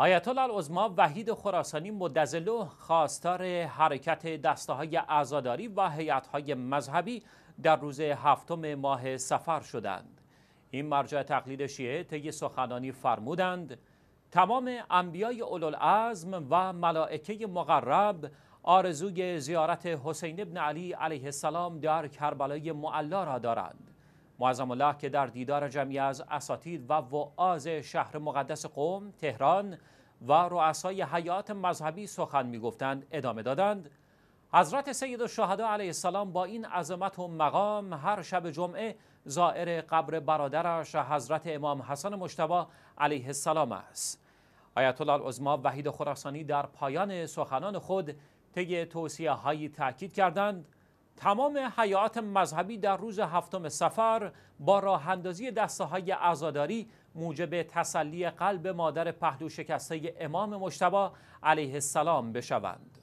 آیت الله وحید خراسانی مدزلو خواستار حرکت دسته های عزاداری و حیات های مذهبی در روز هفتم ماه سفر شدند این مرجع تقلید شیعه طی سخنانی فرمودند تمام انبیای اولوالعزم و ملائکه مقرب آرزوی زیارت حسین ابن علی علیه السلام در کربلای معلا را دارند معظم الله که در دیدار جمعی از اساتید و وعاز شهر مقدس قوم، تهران و رؤسای حیات مذهبی سخن میگفتند ادامه دادند حضرت سید الشهدا علیه السلام با این عظمت و مقام هر شب جمعه زائر قبر برادرش حضرت امام حسن مشتبه علیه السلام است آیت الله العظما وحید خراسانی در پایان سخنان خود طی توصیه هایی تاکید کردند تمام حیات مذهبی در روز هفتم سفر با راه اندازی دسته های عزاداری موجب تسلی قلب مادر پهلو شکسته امام مشتبا علیه السلام بشوند.